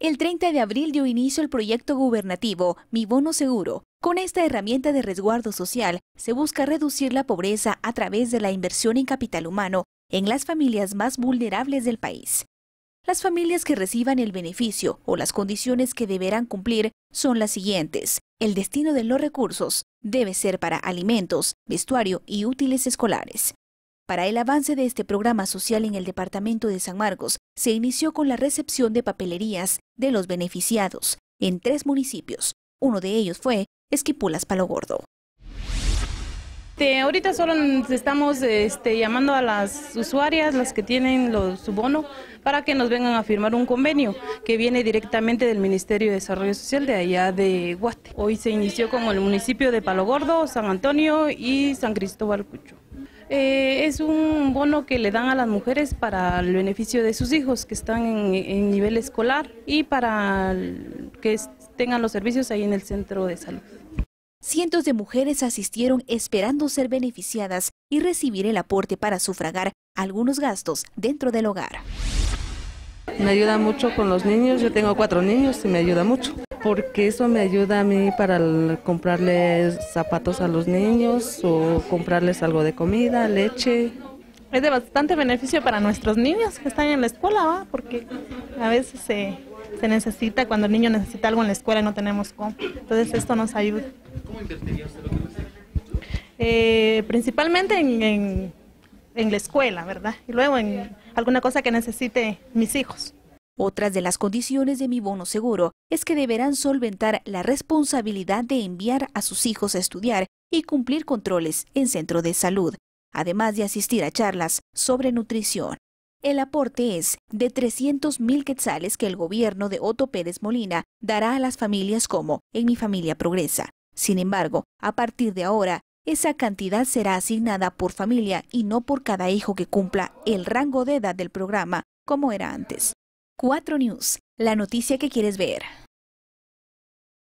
El 30 de abril dio inicio el proyecto gubernativo Mi Bono Seguro. Con esta herramienta de resguardo social se busca reducir la pobreza a través de la inversión en capital humano en las familias más vulnerables del país. Las familias que reciban el beneficio o las condiciones que deberán cumplir son las siguientes. El destino de los recursos debe ser para alimentos, vestuario y útiles escolares. Para el avance de este programa social en el departamento de San Marcos, se inició con la recepción de papelerías de los beneficiados en tres municipios. Uno de ellos fue Esquipulas Palo Gordo. ahorita solo estamos este, llamando a las usuarias, las que tienen los, su bono, para que nos vengan a firmar un convenio que viene directamente del Ministerio de Desarrollo Social de allá de Guate. Hoy se inició con el municipio de Palo Gordo, San Antonio y San Cristóbal Cucho. Eh, es un bono que le dan a las mujeres para el beneficio de sus hijos que están en nivel escolar y para que tengan los servicios ahí en el centro de salud. Cientos de mujeres asistieron esperando ser beneficiadas y recibir el aporte para sufragar algunos gastos dentro del hogar. Me ayuda mucho con los niños, yo tengo cuatro niños y me ayuda mucho porque eso me ayuda a mí para comprarles zapatos a los niños o comprarles algo de comida, leche. Es de bastante beneficio para nuestros niños que están en la escuela, porque a veces se, necesita, cuando el niño necesita algo en la escuela y no tenemos cómo. Entonces esto nos ayuda. ¿Cómo invertirías lo que eh, principalmente en, la escuela, ¿verdad? Y luego en alguna cosa que necesite mis hijos. Otras de las condiciones de mi bono seguro es que deberán solventar la responsabilidad de enviar a sus hijos a estudiar y cumplir controles en centro de salud, además de asistir a charlas sobre nutrición. El aporte es de 300 mil quetzales que el gobierno de Otto Pérez Molina dará a las familias como En mi familia progresa. Sin embargo, a partir de ahora, esa cantidad será asignada por familia y no por cada hijo que cumpla el rango de edad del programa, como era antes. 4 News, la noticia que quieres ver.